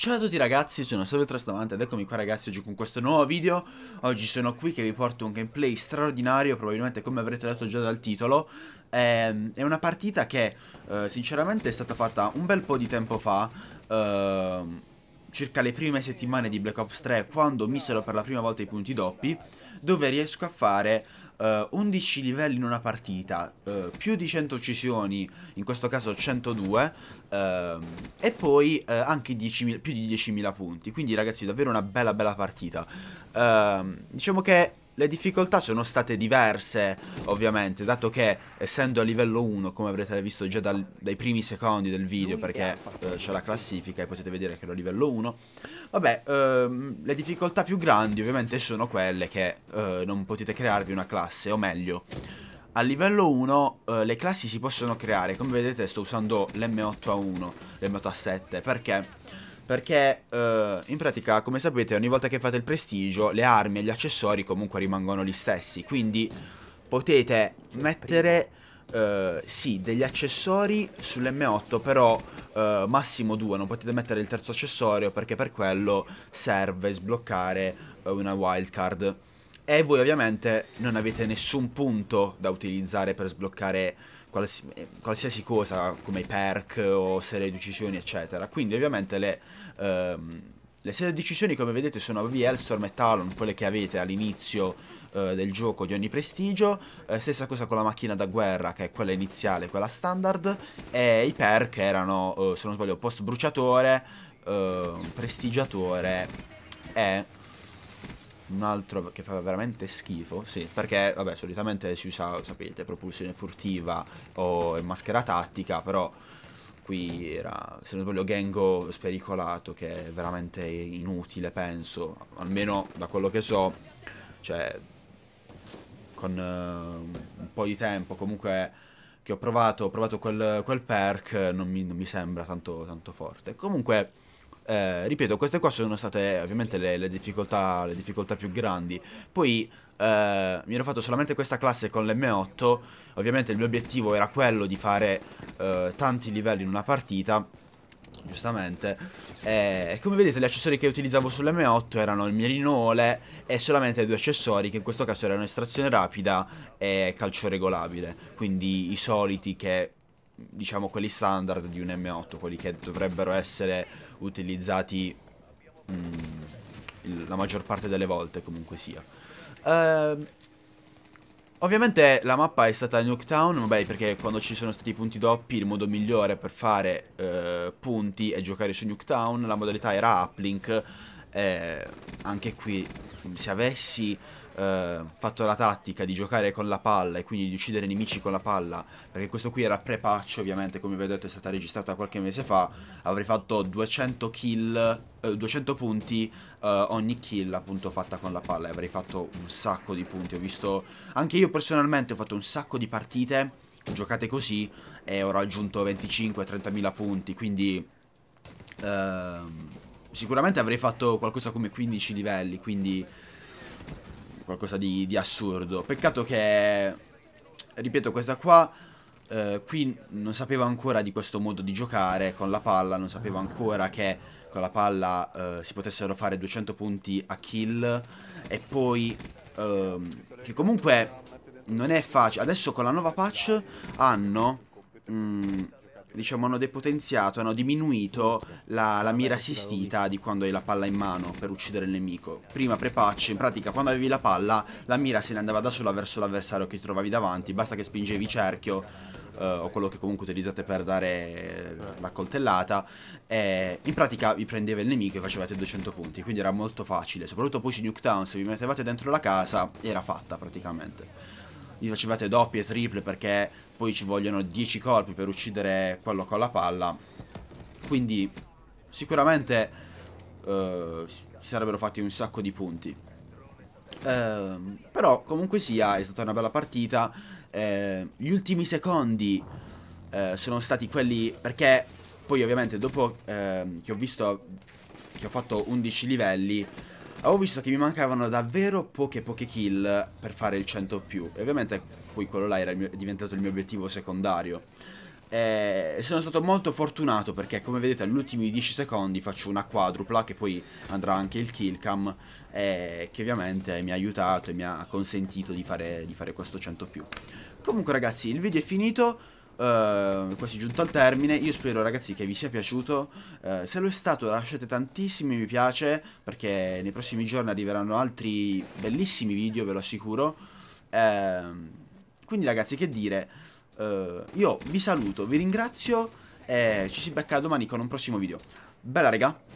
Ciao a tutti ragazzi, sono Salvetrastamante ed eccomi qua ragazzi oggi con questo nuovo video Oggi sono qui che vi porto un gameplay straordinario, probabilmente come avrete letto già dal titolo ehm, È una partita che eh, sinceramente è stata fatta un bel po' di tempo fa eh, Circa le prime settimane di Black Ops 3 quando misero per la prima volta i punti doppi Dove riesco a fare uh, eh, 11 livelli in una partita, uh, più di 100 uccisioni, in questo caso 102, uh, ehm, e poi eh, anche 10 più di 10.000 punti. Quindi ragazzi, davvero una bella bella partita. Ehm, diciamo che le difficoltà sono state diverse, ovviamente, dato che essendo a livello 1, come avrete visto già dal, dai primi secondi del video, perché eh, c'è la classifica e potete vedere che ero a livello 1, vabbè, ehm, le difficoltà più grandi ovviamente sono quelle che eh, non potete crearvi una classe, o meglio, a livello 1 eh, le classi si possono creare, come vedete sto usando l'M8A1, l'M8A7, perché perché eh, in pratica, come sapete, ogni volta che fate il prestigio, le armi e gli accessori comunque rimangono gli stessi. Quindi potete mettere... Uh, sì, degli accessori sull'M8, però uh, massimo due, non potete mettere il terzo accessorio perché per quello serve sbloccare uh, una wildcard. E voi ovviamente non avete nessun punto da utilizzare per sbloccare quals eh, qualsiasi cosa come i perk o serie di decisioni eccetera. Quindi ovviamente le, ehm, le serie di decisioni come vedete sono AV, Elstorm e Talon, quelle che avete all'inizio eh, del gioco di ogni prestigio, eh, stessa cosa con la macchina da guerra che è quella iniziale, quella standard, e i perk erano, eh, se non sbaglio, post bruciatore, eh, prestigiatore e un altro che fa veramente schifo, sì, perché vabbè solitamente si usa, sapete, propulsione furtiva o maschera tattica, però qui era, se non sbaglio, Gengo spericolato che è veramente inutile, penso, almeno da quello che so, cioè con uh, un po' di tempo comunque che ho provato, ho provato quel, quel perk, non mi, non mi sembra tanto, tanto forte. Comunque eh, ripeto, queste qua sono state eh, ovviamente le, le, difficoltà, le difficoltà, più grandi. Poi eh, mi ero fatto solamente questa classe con l'M8. Ovviamente il mio obiettivo era quello di fare eh, tanti livelli in una partita. Giustamente. Eh, e come vedete gli accessori che utilizzavo sull'M8 erano il mierinole e solamente due accessori che in questo caso erano estrazione rapida e calcio regolabile. Quindi i soliti che diciamo quelli standard di un M8, quelli che dovrebbero essere utilizzati mh, mm, la maggior parte delle volte comunque sia. Uh, ovviamente la mappa è stata Nuketown, vabbè perché quando ci sono stati i punti doppi il modo migliore per fare uh, punti è giocare su Nuketown, la modalità era uplink, eh, anche qui se avessi eh, fatto la tattica di giocare con la palla e quindi di uccidere i nemici con la palla, perché questo qui era pre-patch ovviamente, come vi ho detto è stata registrata qualche mese fa, avrei fatto 200 kill, eh, 200 punti eh, ogni kill appunto fatta con la palla e avrei fatto un sacco di punti, ho visto, anche io personalmente ho fatto un sacco di partite giocate così e ho raggiunto 25-30 mila punti, quindi... Ehm, sicuramente avrei fatto qualcosa come 15 livelli, quindi qualcosa di, di assurdo. Peccato che, ripeto, questa qua... Eh, qui non sapevo ancora di questo modo di giocare con la palla, non sapevo ancora che con la palla eh, si potessero fare 200 punti a kill e poi ehm, che comunque non è facile. Adesso con la nuova patch hanno mh, mm, diciamo, hanno depotenziato, hanno diminuito la, la, mira assistita di quando hai la palla in mano per uccidere il nemico. Prima pre-patch, in pratica, quando avevi la palla, la mira se ne andava da sola verso l'avversario che ti trovavi davanti, basta che spingevi cerchio eh, o quello che comunque utilizzate per dare la coltellata, eh, in pratica vi prendeva il nemico e facevate 200 punti, quindi era molto facile, soprattutto poi su Nuketown, se vi mettevate dentro la casa, era fatta praticamente gli facevate doppie, triple perché poi ci vogliono 10 colpi per uccidere quello con la palla. Quindi sicuramente eh, si sarebbero fatti un sacco di punti. Eh, però comunque sia è stata una bella partita. Eh, gli ultimi secondi eh, sono stati quelli perché poi ovviamente dopo ehm, che ho visto che ho fatto 11 livelli Avevo visto che mi mancavano davvero poche poche kill per fare il 100 più. E ovviamente poi quello là era il mio, diventato il mio obiettivo secondario. E sono stato molto fortunato perché come vedete agli ultimi 10 secondi faccio una quadrupla che poi andrà anche il killcam e che ovviamente mi ha aiutato e mi ha consentito di fare, di fare questo 100 più. Comunque ragazzi il video è finito Uh, quasi giunto al termine Io spero ragazzi che vi sia piaciuto uh, Se lo è stato lasciate tantissimi mi piace Perché nei prossimi giorni arriveranno altri bellissimi video ve lo assicuro uh, Quindi ragazzi che dire eh, Io vi saluto, vi ringrazio E ci si becca domani con un prossimo video Bella raga